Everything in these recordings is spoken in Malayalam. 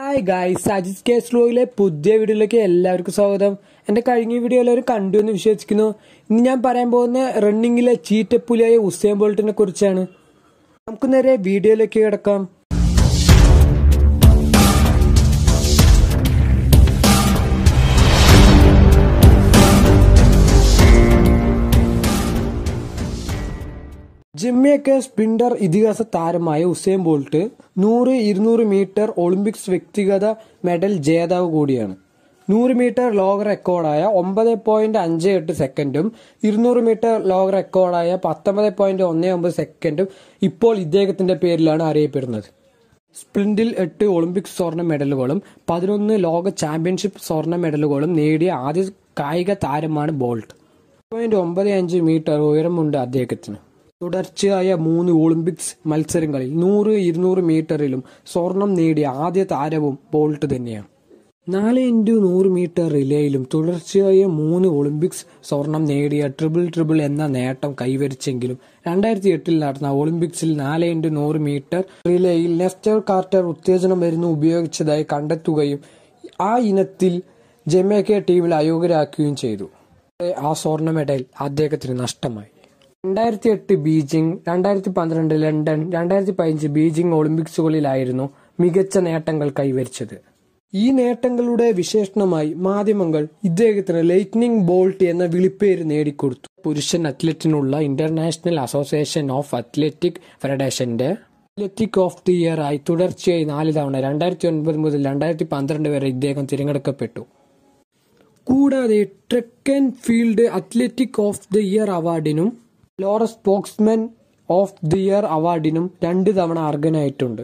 ഹായ് ഗായ്സ് അജിത് കേസ് ലോഗിലെ പുതിയ വീഡിയോയിലേക്ക് എല്ലാവർക്കും സ്വാഗതം എൻ്റെ കഴിഞ്ഞ വീഡിയോ എല്ലാവരും കണ്ടു എന്ന് വിശ്വസിക്കുന്നു ഇന്ന് ഞാൻ പറയാൻ പോകുന്ന റണ്ണിങ്ങിലെ ചീറ്റപ്പുലിയായ ഉസൈൻ ബോൾട്ടിനെ കുറിച്ചാണ് നമുക്ക് നേരെ വീഡിയോയിലേക്ക് കിടക്കാം ജമ്മൈക്ക സ്പിൻഡർ ഇതിഹാസ താരമായ ഉസൈൻ ബോൾട്ട് നൂറ് ഇരുന്നൂറ് മീറ്റർ ഒളിമ്പിക്സ് വ്യക്തിഗത മെഡൽ ജേതാവ് കൂടിയാണ് നൂറ് മീറ്റർ ലോക റെക്കോർഡായ ഒമ്പത് പോയിന്റ് അഞ്ച് എട്ട് സെക്കൻഡും ഇരുന്നൂറ് മീറ്റർ ലോക റെക്കോർഡായ പത്തൊമ്പത് പോയിന്റ് ഒന്ന് ഒമ്പത് സെക്കൻഡും ഇപ്പോൾ ഇദ്ദേഹത്തിന്റെ പേരിലാണ് അറിയപ്പെടുന്നത് സ്പ്രിന്റിൽ എട്ട് ഒളിമ്പിക്സ് സ്വർണ്ണ മെഡലുകളും പതിനൊന്ന് ലോക ചാമ്പ്യൻഷിപ്പ് സ്വർണ്ണ മെഡലുകളും നേടിയ ആദ്യ കായിക താരമാണ് ബോൾട്ട് പോയിന്റ് ഒമ്പത് അഞ്ച് മീറ്റർ ഉയരമുണ്ട് അദ്ദേഹത്തിന് തുടർച്ചയായ മൂന്ന് ഒളിമ്പിക്സ് മത്സരങ്ങളിൽ നൂറ് ഇരുന്നൂറ് മീറ്ററിലും സ്വർണം നേടിയ ആദ്യ താരവും ബോൾട്ട് തന്നെയാണ് നാല് ഇൻറ്റു നൂറ് മീറ്റർ റിലേയിലും തുടർച്ചയായ മൂന്ന് ഒളിമ്പിക്സ് സ്വർണം നേടിയ ട്രിപ്പിൾ ട്രിപ്പിൾ എന്ന നേട്ടം കൈവരിച്ചെങ്കിലും രണ്ടായിരത്തി എട്ടിൽ നടന്ന ഒളിമ്പിക്സിൽ നാല് ഇൻറ്റു നൂറ് മീറ്റർ റിലേയിൽ നെസ്റ്റർ കാർട്ടർ ഉത്തേജനം മരുന്ന് ഉപയോഗിച്ചതായി കണ്ടെത്തുകയും ആ ഇനത്തിൽ ജമേക്ക ടീമിൽ അയോഗ്യരാക്കുകയും ചെയ്തു ആ സ്വർണ്ണ മെഡൽ അദ്ദേഹത്തിന് നഷ്ടമായി എട്ട് ബീജിംഗ് രണ്ടായിരത്തി പന്ത്രണ്ട് ലണ്ടൻ രണ്ടായിരത്തി പതിനഞ്ച് ബീജിംഗ് ഒളിമ്പിക്സുകളിലായിരുന്നു മികച്ച നേട്ടങ്ങൾ കൈവരിച്ചത് ഈ നേട്ടങ്ങളുടെ വിശേഷണമായി മാധ്യമങ്ങൾ ഇദ്ദേഹത്തിന് ലൈറ്റ്നിങ് ബോൾട്ട് എന്ന വിളിപ്പേര് നേടിക്കൊടുത്തു പുരുഷൻ അത്ലറ്റിനുള്ള ഇന്റർനാഷണൽ അസോസിയേഷൻ ഓഫ് അത്ലറ്റിക് ഫെഡറേഷന്റെ അത്ലറ്റിക് ഓഫ് ദി ഇയർ ആയി തുടർച്ചയായി നാല് തവണ രണ്ടായിരത്തി ഒൻപത് മുതൽ രണ്ടായിരത്തി പന്ത്രണ്ട് വരെ ഇദ്ദേഹം തിരഞ്ഞെടുക്കപ്പെട്ടു കൂടാതെ track and field athletic of the year അവാർഡിനും Laureus sportsmen of the year അവാർഡിനും രണ്ട് തവണ അർഹനായിട്ടുണ്ട്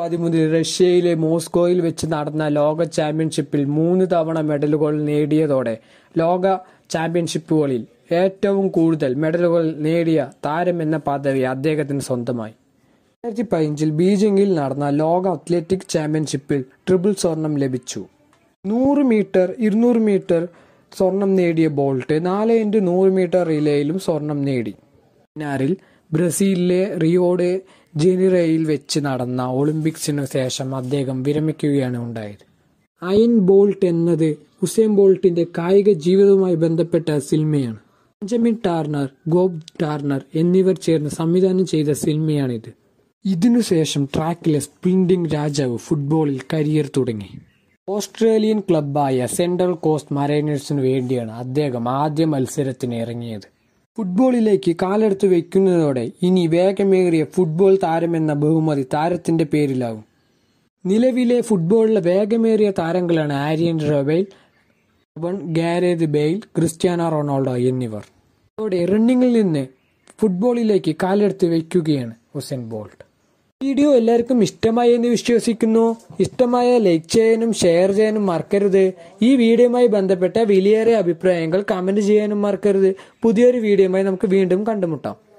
പതിമൂന്നിൽ റഷ്യയിലെ മോസ്കോയിൽ വെച്ച് നടന്ന ലോക ചാമ്പ്യൻഷിപ്പിൽ മൂന്ന് തവണ മെഡലുകൾ നേടിയതോടെ ലോക ചാമ്പ്യൻഷിപ്പുകളിൽ ഏറ്റവും കൂടുതൽ മെഡലുകൾ നേടിയ താരം എന്ന പദവി അദ്ദേഹത്തിന് സ്വന്തമായി രണ്ടായിരത്തി പതിനഞ്ചിൽ ബീജിംഗിൽ നടന്ന ലോക അത്ലറ്റിക് ചാമ്പ്യൻഷിപ്പിൽ ട്രിപ്പിൾ സ്വർണം ലഭിച്ചു നൂറ് മീറ്റർ ഇരുന്നൂറ് മീറ്റർ സ്വർണം നേടിയ ബോൾട്ട് നാല് ഇൻറ്റു നൂറ് മീറ്റർ റിലേയിലും സ്വർണം നേടി പതിനാറിൽ ബ്രസീലിലെ റിയോഡെ ജനീറയിൽ വെച്ച് നടന്ന ഒളിമ്പിക്സിനു ശേഷം അദ്ദേഹം വിരമിക്കുകയാണ് ഉണ്ടായത് അയൻ ബോൾട്ട് എന്നത് ഹുസൈൻ ബോൾട്ടിന്റെ കായിക ജീവിതവുമായി ബന്ധപ്പെട്ട സിനിമയാണ് ബെഞ്ചമിൻ ടാർണർ ഗോബ് ടാർണർ എന്നിവർ ചേർന്ന് സംവിധാനം ചെയ്ത സിനിമയാണിത് ഇതിനുശേഷം ട്രാക്കിലെ സ്പ്രിന്റിംഗ് രാജാവ് ഫുട്ബോളിൽ കരിയർ തുടങ്ങി ഓസ്ട്രേലിയൻ ക്ലബായ സെൻട്രൽ കോസ്റ്റ് മറൈനേഴ്സിനു വേണ്ടിയാണ് അദ്ദേഹം ആദ്യ മത്സരത്തിന് ഇറങ്ങിയത് ഫുട്ബോളിലേക്ക് കാലെടുത്ത് വയ്ക്കുന്നതോടെ ഇനി വേഗമേറിയ ഫുട്ബോൾ താരം എന്ന ബഹുമതി താരത്തിന്റെ പേരിലാവും നിലവിലെ ഫുട്ബോളിലെ വേഗമേറിയ താരങ്ങളാണ് Arjen Robben Gareth Bale Cristiano Ronaldo എന്നിവർ അതോടെ റണ്ണിങ്ങിൽ നിന്ന് ഫുട്ബോളിലേക്ക് കാലെടുത്ത് വയ്ക്കുകയാണ് ഹുസൈൻ ബോൾട്ട് വീഡിയോ എല്ലാവർക്കും ഇഷ്ടമായി എന്ന് വിശ്വസിക്കുന്നു ഇഷ്ടമായ ലൈക്ക് ചെയ്യാനും ഷെയർ ചെയ്യാനും മറക്കരുത് ഈ വീഡിയോയുമായി ബന്ധപ്പെട്ട വിലയേറെ അഭിപ്രായങ്ങൾ കമന്റ് ചെയ്യാനും മറക്കരുത് പുതിയൊരു വീഡിയോയുമായി നമുക്ക് വീണ്ടും കണ്ടുമുട്ടാം